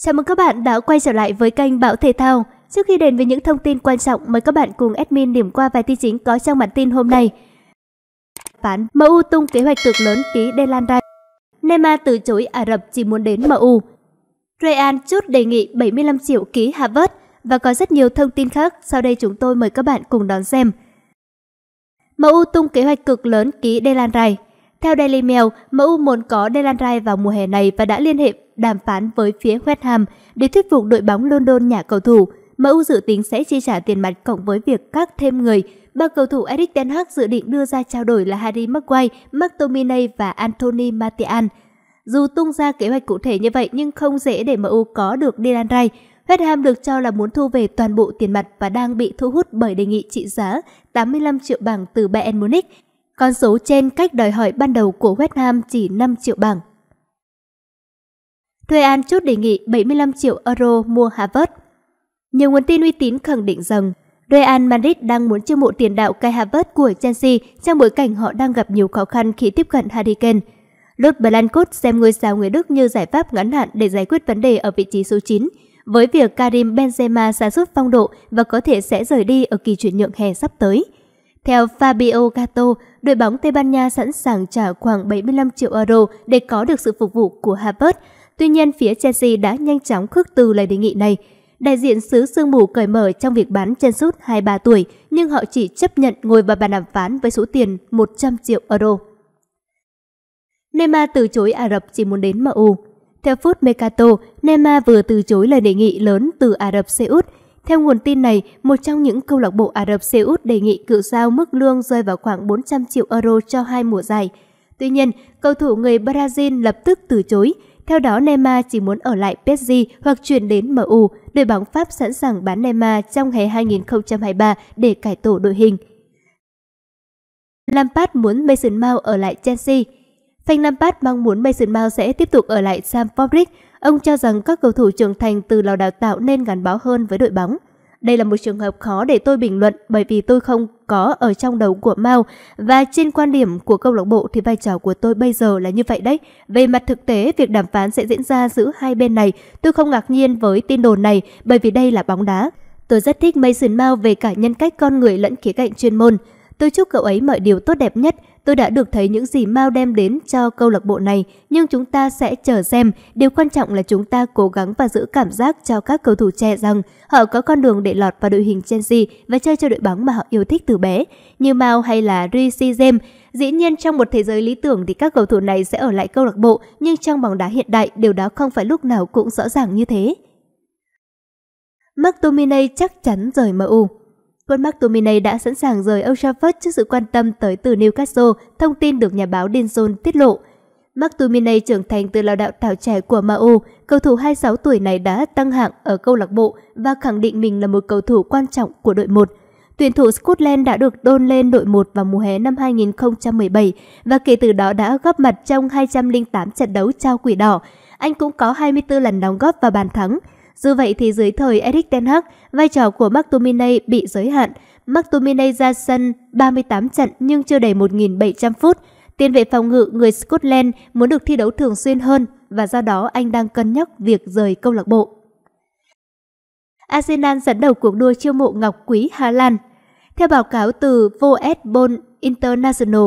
Chào mừng các bạn đã quay trở lại với kênh Bảo Thể Thao. Trước khi đến với những thông tin quan trọng, mời các bạn cùng admin điểm qua vài tin chính có trong bản tin hôm nay. Phán MU tung kế hoạch cực lớn ký Delanday. Neymar từ chối Ả Rập chỉ muốn đến MU. Real chốt đề nghị 75 triệu ký Havertz và có rất nhiều thông tin khác. Sau đây chúng tôi mời các bạn cùng đón xem. MU tung kế hoạch cực lớn ký Delanday. Theo Daily Mail, MU muốn có Delan Rice vào mùa hè này và đã liên hệ đàm phán với phía West Ham để thuyết phục đội bóng London nhà cầu thủ. MU dự tính sẽ chi trả tiền mặt cộng với việc các thêm người. Ba cầu thủ Eric Ten Hag dự định đưa ra trao đổi là Harry Maguire, McTominay và Anthony Martial. Dù tung ra kế hoạch cụ thể như vậy nhưng không dễ để MU có được Dylan Ray. West Ham được cho là muốn thu về toàn bộ tiền mặt và đang bị thu hút bởi đề nghị trị giá 85 triệu bảng từ Bayern Munich. Con số trên cách đòi hỏi ban đầu của West Ham chỉ 5 triệu bảng. Thuê An chốt đề nghị 75 triệu euro mua Havertz. Nhiều nguồn tin uy tín khẳng định rằng Real Madrid đang muốn chiêu mộ tiền đạo Kai Havertz của Chelsea trong bối cảnh họ đang gặp nhiều khó khăn khi tiếp cận Harry Kane. Lốt Blancos xem ngôi sao người Đức như giải pháp ngắn hạn để giải quyết vấn đề ở vị trí số 9, với việc Karim Benzema sa sút phong độ và có thể sẽ rời đi ở kỳ chuyển nhượng hè sắp tới – theo Fabio Gatto, đội bóng Tây Ban Nha sẵn sàng trả khoảng 75 triệu euro để có được sự phục vụ của Havertz. Tuy nhiên, phía Chelsea đã nhanh chóng khước từ lời đề nghị này. Đại diện xứ sương mù cởi mở trong việc bán chân sút 23 tuổi, nhưng họ chỉ chấp nhận ngồi vào bàn đàm phán với số tiền 100 triệu euro. Neymar từ chối Ả Rập chỉ muốn đến MU. Theo Food Mercato, Neymar vừa từ chối lời đề nghị lớn từ Ả Rập Xê Út theo nguồn tin này, một trong những câu lạc bộ Ả Rập Xê Út đề nghị cựu sao mức lương rơi vào khoảng 400 triệu euro cho hai mùa giải. Tuy nhiên, cầu thủ người Brazil lập tức từ chối. Theo đó, Neymar chỉ muốn ở lại PSG hoặc chuyển đến MU. Đội bóng Pháp sẵn sàng bán Neymar trong hè 2023 để cải tổ đội hình. Lampard muốn Mason Mount ở lại Chelsea. Frank Lampard mong muốn Mason Mount sẽ tiếp tục ở lại Stamford Bridge Ông cho rằng các cầu thủ trưởng thành từ lò đào tạo nên gắn bó hơn với đội bóng. Đây là một trường hợp khó để tôi bình luận bởi vì tôi không có ở trong đầu của Mao và trên quan điểm của câu lạc bộ thì vai trò của tôi bây giờ là như vậy đấy. Về mặt thực tế, việc đàm phán sẽ diễn ra giữa hai bên này. Tôi không ngạc nhiên với tin đồn này bởi vì đây là bóng đá. Tôi rất thích Mason Mao về cả nhân cách con người lẫn khía cạnh chuyên môn. Tôi chúc cậu ấy mọi điều tốt đẹp nhất Tôi đã được thấy những gì Mao đem đến cho câu lạc bộ này, nhưng chúng ta sẽ chờ xem. Điều quan trọng là chúng ta cố gắng và giữ cảm giác cho các cầu thủ trẻ rằng họ có con đường để lọt vào đội hình Chelsea và chơi cho đội bóng mà họ yêu thích từ bé, như Mao hay là Rishi James. Dĩ nhiên trong một thế giới lý tưởng thì các cầu thủ này sẽ ở lại câu lạc bộ, nhưng trong bóng đá hiện đại điều đó không phải lúc nào cũng rõ ràng như thế. McTominay chắc chắn rời MU. Quân McTominay đã sẵn sàng rời Old Trafford trước sự quan tâm tới từ Newcastle, thông tin được nhà báo Dinson tiết lộ. McTominay trưởng thành từ lao đạo thảo trẻ của MU, cầu thủ 26 tuổi này đã tăng hạng ở câu lạc bộ và khẳng định mình là một cầu thủ quan trọng của đội 1. Tuyển thủ Scotland đã được đôn lên đội 1 vào mùa hè năm 2017 và kể từ đó đã góp mặt trong 208 trận đấu trao quỷ đỏ. Anh cũng có 24 lần đóng góp vào bàn thắng, dù vậy thì dưới thời Eric Ten Hag, vai trò của McTominay bị giới hạn. McTominay ra sân 38 trận nhưng chưa đầy 1.700 phút. Tiền vệ phòng ngự người Scotland muốn được thi đấu thường xuyên hơn và do đó anh đang cân nhắc việc rời câu lạc bộ. Arsenal dẫn đầu cuộc đua chiêu mộ Ngọc Quý Hà Lan. Theo báo cáo từ Voetball International,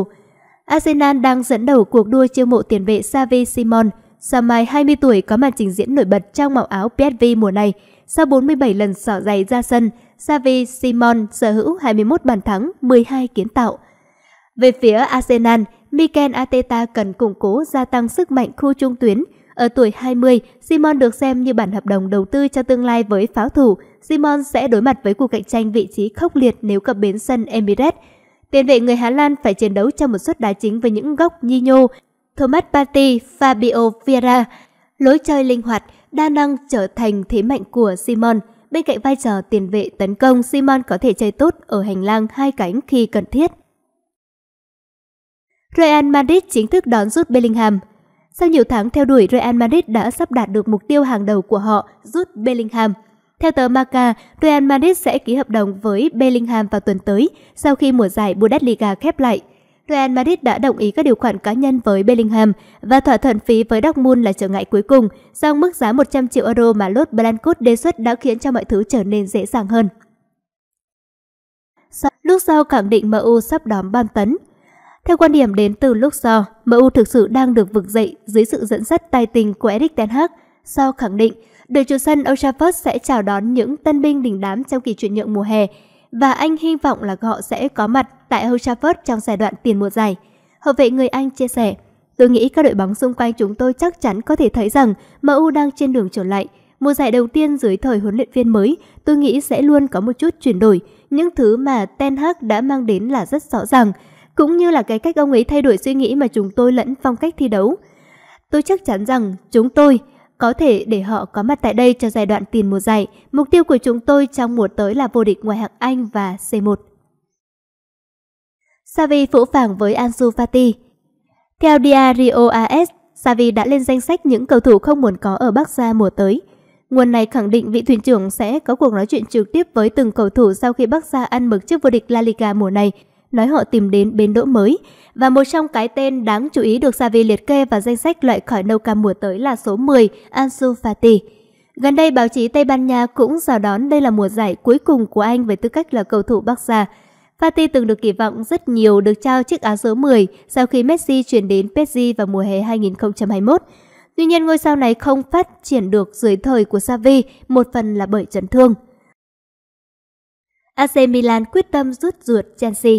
Arsenal đang dẫn đầu cuộc đua chiêu mộ tiền vệ Xavi Simon – Samai 20 tuổi có màn trình diễn nổi bật trong màu áo PSV mùa này. Sau 47 lần sỏ giày ra sân, Xavi Simon sở hữu 21 bàn thắng, 12 kiến tạo. Về phía Arsenal, Mikel Arteta cần củng cố gia tăng sức mạnh khu trung tuyến. Ở tuổi 20, Simon được xem như bản hợp đồng đầu tư cho tương lai với pháo thủ. Simon sẽ đối mặt với cuộc cạnh tranh vị trí khốc liệt nếu cập bến sân Emirates. Tiền vệ người Hà Lan phải chiến đấu trong một suất đá chính với những góc nhi nhô, Thomas Partey, Fabio Vieira. Lối chơi linh hoạt, đa năng trở thành thế mạnh của Simon. Bên cạnh vai trò tiền vệ tấn công, Simon có thể chơi tốt ở hành lang hai cánh khi cần thiết. Real Madrid chính thức đón rút Bellingham. Sau nhiều tháng theo đuổi, Real Madrid đã sắp đạt được mục tiêu hàng đầu của họ, rút Bellingham. Theo tờ Marca, Real Madrid sẽ ký hợp đồng với Bellingham vào tuần tới, sau khi mùa giải Bundesliga khép lại. Real Madrid đã đồng ý các điều khoản cá nhân với Bellingham và thỏa thuận phí với Dortmund là trở ngại cuối cùng, song mức giá 100 triệu euro mà Los Blancos đề xuất đã khiến cho mọi thứ trở nên dễ dàng hơn. Lúc sau khẳng định MU sắp đón ban tấn, theo quan điểm đến từ lúc sau, MU thực sự đang được vực dậy dưới sự dẫn dắt tài tình của Erik Ten Hag. Sau khẳng định, đội chủ sân Old Trafford sẽ chào đón những tân binh đỉnh đám trong kỳ chuyển nhượng mùa hè và anh hy vọng là họ sẽ có mặt tại Old Trafford trong giai đoạn tiền mùa giải. Hậu vệ người Anh chia sẻ, Tôi nghĩ các đội bóng xung quanh chúng tôi chắc chắn có thể thấy rằng MU đang trên đường trở lại. Mùa giải đầu tiên dưới thời huấn luyện viên mới, tôi nghĩ sẽ luôn có một chút chuyển đổi. Những thứ mà Ten Hag đã mang đến là rất rõ ràng, cũng như là cái cách ông ấy thay đổi suy nghĩ mà chúng tôi lẫn phong cách thi đấu. Tôi chắc chắn rằng chúng tôi có thể để họ có mặt tại đây cho giai đoạn tiền mùa giải. Mục tiêu của chúng tôi trong mùa tới là vô địch ngoại hạng Anh và C1. Xavi phũ phàng với Ansu Fati. Theo Diario AS, Xavi đã lên danh sách những cầu thủ không muốn có ở Bắc Gia mùa tới. Nguồn này khẳng định vị thuyền trưởng sẽ có cuộc nói chuyện trực tiếp với từng cầu thủ sau khi Bắc Gia ăn mực trước vô địch La Liga mùa này, nói họ tìm đến bến đỗ mới. Và một trong cái tên đáng chú ý được Xavi liệt kê vào danh sách loại khỏi nâu cam mùa tới là số 10, Ansu Fati. Gần đây, báo chí Tây Ban Nha cũng chào đón đây là mùa giải cuối cùng của anh với tư cách là cầu thủ Bắc Gia. Fati từng được kỳ vọng rất nhiều được trao chiếc áo số 10 sau khi Messi chuyển đến PSG vào mùa hè 2021. Tuy nhiên ngôi sao này không phát triển được dưới thời của Xavi, một phần là bởi chấn thương. AC Milan quyết tâm rút ruột Chelsea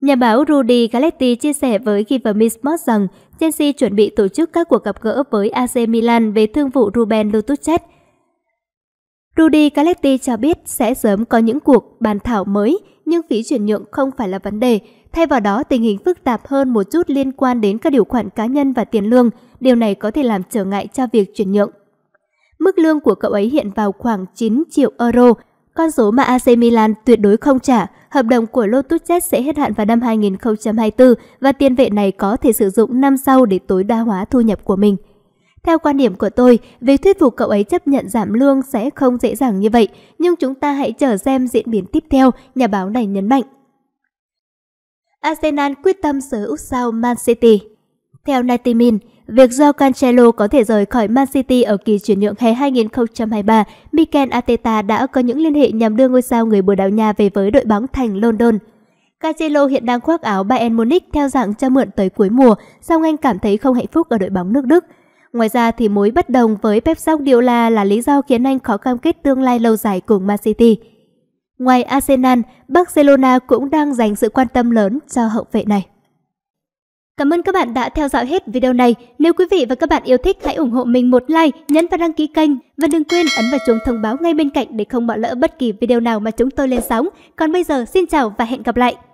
Nhà báo Rudy Galetti chia sẻ với Give Me Sport rằng Chelsea chuẩn bị tổ chức các cuộc gặp gỡ với AC Milan về thương vụ Ruben loftus Rudy Galetti cho biết sẽ sớm có những cuộc bàn thảo mới, nhưng phí chuyển nhượng không phải là vấn đề. Thay vào đó, tình hình phức tạp hơn một chút liên quan đến các điều khoản cá nhân và tiền lương. Điều này có thể làm trở ngại cho việc chuyển nhượng. Mức lương của cậu ấy hiện vào khoảng 9 triệu euro, con số mà AC Milan tuyệt đối không trả. Hợp đồng của Lotus Jet sẽ hết hạn vào năm 2024 và tiền vệ này có thể sử dụng năm sau để tối đa hóa thu nhập của mình. Theo quan điểm của tôi, việc thuyết phục cậu ấy chấp nhận giảm lương sẽ không dễ dàng như vậy, nhưng chúng ta hãy chờ xem diễn biến tiếp theo, nhà báo này nhấn mạnh. Arsenal quyết tâm sở hữu sao Man City Theo Nightmin, việc do Cancelo có thể rời khỏi Man City ở kỳ chuyển nhượng hè 2023, Mikel Arteta đã có những liên hệ nhằm đưa ngôi sao người Bồ Đào Nha về với đội bóng thành London. Cancelo hiện đang khoác áo Bayern Munich theo dạng cho mượn tới cuối mùa, song anh cảm thấy không hạnh phúc ở đội bóng nước Đức. Ngoài ra thì mối bất đồng với Pep Guardiola là lý do khiến anh khó cam kết tương lai lâu dài cùng Man City. Ngoài Arsenal, Barcelona cũng đang dành sự quan tâm lớn cho hậu vệ này. Cảm ơn các bạn đã theo dõi hết video này. Nếu quý vị và các bạn yêu thích hãy ủng hộ mình một like, nhấn và đăng ký kênh và đừng quên ấn vào chuông thông báo ngay bên cạnh để không bỏ lỡ bất kỳ video nào mà chúng tôi lên sóng. Còn bây giờ xin chào và hẹn gặp lại.